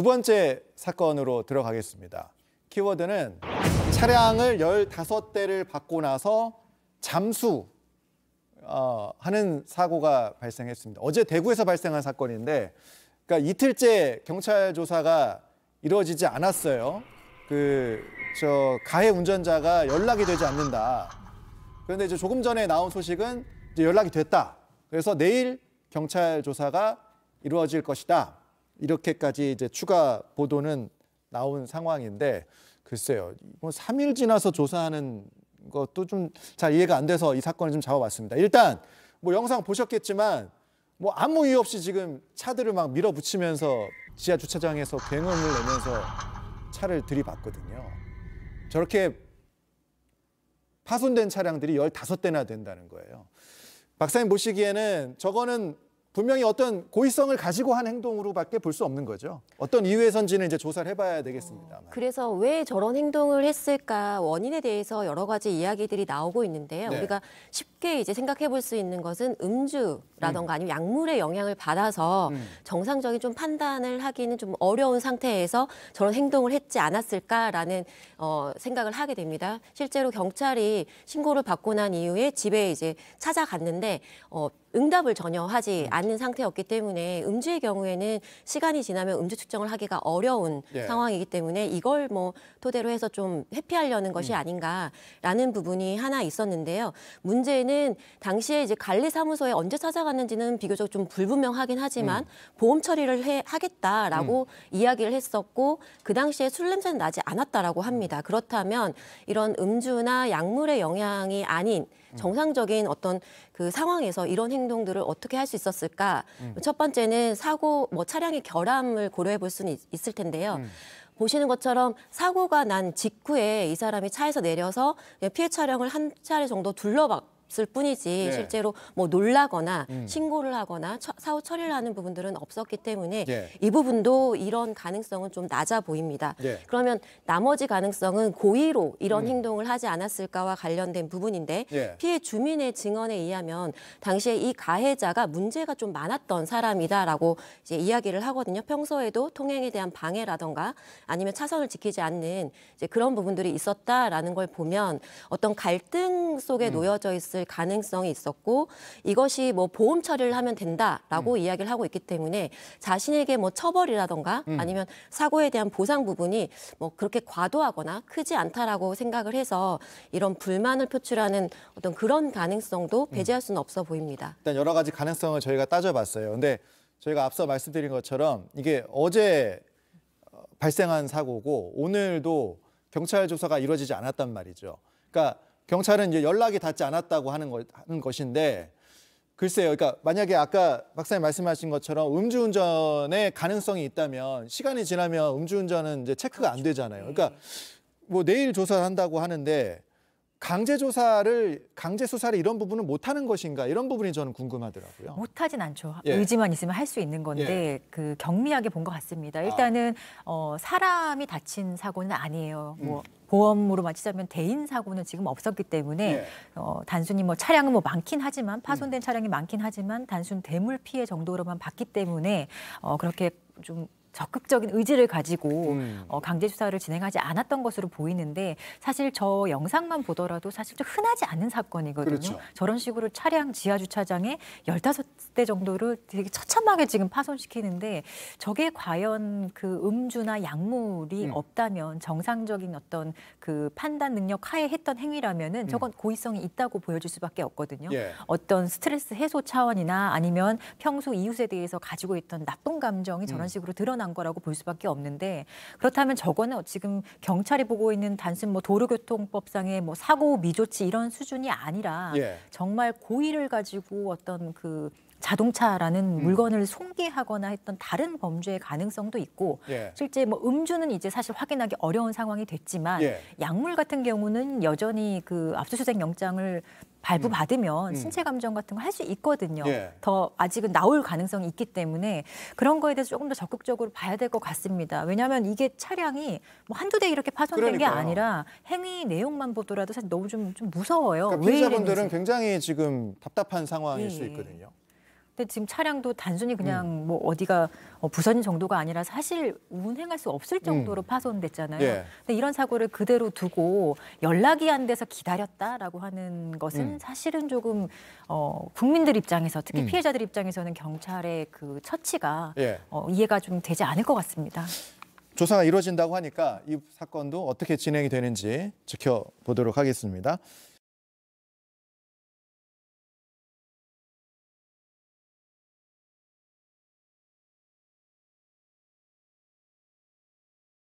두 번째 사건으로 들어가겠습니다. 키워드는 차량을 15대를 받고 나서 잠수 어, 하는 사고가 발생했습니다. 어제 대구에서 발생한 사건인데 그러니까 이틀째 경찰 조사가 이루어지지 않았어요. 그 저 가해 운전자가 연락이 되지 않는다. 그런데 이제 조금 전에 나온 소식은 이제 연락이 됐다. 그래서 내일 경찰 조사가 이루어질 것이다. 이렇게까지 이제 추가 보도는 나온 상황인데 글쎄요. 뭐 3일 지나서 조사하는 것도 좀 잘 이해가 안 돼서 이 사건을 좀 잡아봤습니다. 일단 뭐 영상 보셨겠지만 뭐 아무 이유 없이 지금 차들을 막 밀어붙이면서 지하 주차장에서 굉음을 내면서 차를 들이받거든요. 저렇게 파손된 차량들이 열다 대나 된다는 거예요. 박사님 보시기에는 저거는 분명히 어떤 고의성을 가지고 한 행동으로밖에 볼 수 없는 거죠. 어떤 이유에선지는 이제 조사를 해봐야 되겠습니다. 어, 그래서 왜 저런 행동을 했을까 원인에 대해서 여러 가지 이야기들이 나오고 있는데요. 네. 우리가 쉽게 이제 생각해 볼 수 있는 것은 음주라던가 음. 아니면 약물의 영향을 받아서 음. 정상적인 좀 판단을 하기는 좀 어려운 상태에서 저런 행동을 했지 않았을까라는 어, 생각을 하게 됩니다. 실제로 경찰이 신고를 받고 난 이후에 집에 이제 찾아갔는데 어, 응답을 전혀 하지 음. 않는 상태였기 때문에 음주의 경우에는 시간이 지나면 음주 측정을 하기가 어려운 예. 상황이기 때문에 이걸 뭐 토대로 해서 좀 회피하려는 것이 음. 아닌가라는 부분이 하나 있었는데요. 문제는 당시에 이제 관리사무소에 언제 찾아갔는지는 비교적 좀 불분명하긴 하지만 음. 보험 처리를 해, 하겠다라고 음. 이야기를 했었고 그 당시에 술 냄새는 나지 않았다라고 합니다. 음. 그렇다면 이런 음주나 약물의 영향이 아닌 음. 정상적인 어떤 그 상황에서 이런 행동들을 어떻게 할 수 있었을까? 음. 첫 번째는 사고 뭐 차량의 결함을 고려해 볼 수는 있, 을 텐데요. 음. 보시는 것처럼 사고가 난 직후에 이 사람이 차에서 내려서 피해 촬영을 한 차례 정도 둘러봤 없을 뿐이지 예. 실제로 뭐 놀라거나 음. 신고를 하거나 처, 사후 처리를 하는 부분들은 없었기 때문에 예. 이 부분도 이런 가능성은 좀 낮아 보입니다. 예. 그러면 나머지 가능성은 고의로 이런 음. 행동을 하지 않았을까와 관련된 부분인데 예. 피해 주민의 증언에 의하면 당시에 이 가해자가 문제가 좀 많았던 사람이다라고 이제 이야기를 하거든요. 평소에도 통행에 대한 방해라던가 아니면 차선을 지키지 않는 이제 그런 부분들이 있었다라는 걸 보면 어떤 갈등 속에 음. 놓여져 있을 있을 가능성이 있었고 이것이 뭐 보험 처리를 하면 된다라고 음. 이야기를 하고 있기 때문에 자신에게 뭐 처벌이라던가 음. 아니면 사고에 대한 보상 부분이 뭐 그렇게 과도하거나 크지 않다라고 생각을 해서 이런 불만을 표출하는 어떤 그런 가능성도 음. 배제할 수는 없어 보입니다. 일단 여러 가지 가능성을 저희가 따져봤어요. 근데 저희가 앞서 말씀드린 것처럼 이게 어제 어, 발생한 사고고 오늘도 경찰 조사가 이루어지지 않았단 말이죠. 그러니까 경찰은 이제 연락이 닿지 않았다고 하는, 거, 하는 것인데 글쎄요. 그러니까 만약에 아까 박사님 말씀하신 것처럼 음주운전의 가능성이 있다면 시간이 지나면 음주운전은 이제 체크가 안 되잖아요. 그러니까 뭐 내일 조사한다고 하는데 강제 조사를 강제 수사를 이런 부분은 못 하는 것인가 이런 부분이 저는 궁금하더라고요. 못 하진 않죠. 예. 의지만 있으면 할 수 있는 건데 예. 그 경미하게 본 것 같습니다. 아. 일단은 아. 어 사람이 다친 사고는 아니에요. 음. 뭐 보험으로 맞치자면 대인 사고는 지금 없었기 때문에 예. 어, 단순히 뭐 차량은 뭐 많긴 하지만 음. 파손된 음. 차량이 많긴 하지만 단순 대물 피해 정도로만 봤기 때문에 어, 그렇게 좀 적극적인 의지를 가지고 음. 어, 강제 수사를 진행하지 않았던 것으로 보이는데 사실 저 영상만 보더라도 사실 좀 흔하지 않은 사건이거든요. 그렇죠. 저런 식으로 차량 지하 주차장에 열다섯 대 정도를 되게 처참하게 지금 파손시키는데 저게 과연 그 음주나 약물이 음. 없다면 정상적인 어떤 그 판단 능력 하에 했던 행위라면은 음. 저건 음. 고의성이 있다고 보여질 수밖에 없거든요. 예. 어떤 스트레스 해소 차원이나 아니면 평소 이웃에 대해서 가지고 있던 나쁜 감정이 저런 음. 식으로 드러나 일어난 거라고 볼 수밖에 없는데 그렇다면 저거는 지금 경찰이 보고 있는 단순 뭐 도로교통법상의 뭐 사고 미조치 이런 수준이 아니라 예. 정말 고의를 가지고 어떤 그 자동차라는 음. 물건을 손괴하거나 했던 다른 범죄의 가능성도 있고 예. 실제 뭐 음주는 이제 사실 확인하기 어려운 상황이 됐지만 예. 약물 같은 경우는 여전히 그 압수수색 영장을 발부받으면 음. 음. 신체 감정 같은 거 할 수 있거든요. 예. 더 아직은 나올 가능성이 있기 때문에 그런 거에 대해서 조금 더 적극적으로 봐야 될 것 같습니다. 왜냐하면 이게 차량이 뭐 한두 대 이렇게 파손된 그러니까요. 게 아니라 행위 내용만 보더라도 사실 너무 좀, 좀 무서워요. 그러니까 피해자분들은 굉장히 지금 답답한 상황일 예. 수 예. 있거든요. 근데 지금 차량도 단순히 음. 그냥 음. 뭐 어디가 어, 부서진 정도가 아니라 사실 운행할 수 없을 음. 정도로 음. 파손됐잖아요. 예. 근데 이런 사고를 그대로 두고 연락이 안 돼서 기다렸다라고 하는 것은 음. 사실은 조금 어, 국민들 입장에서 특히 음. 피해자들 입장에서는 경찰의 그 처치가 예. 어, 이해가 좀 되지 않을 것 같습니다. 조사가 이루어진다고 하니까 이 사건도 어떻게 진행이 되는지 지켜보도록 하겠습니다.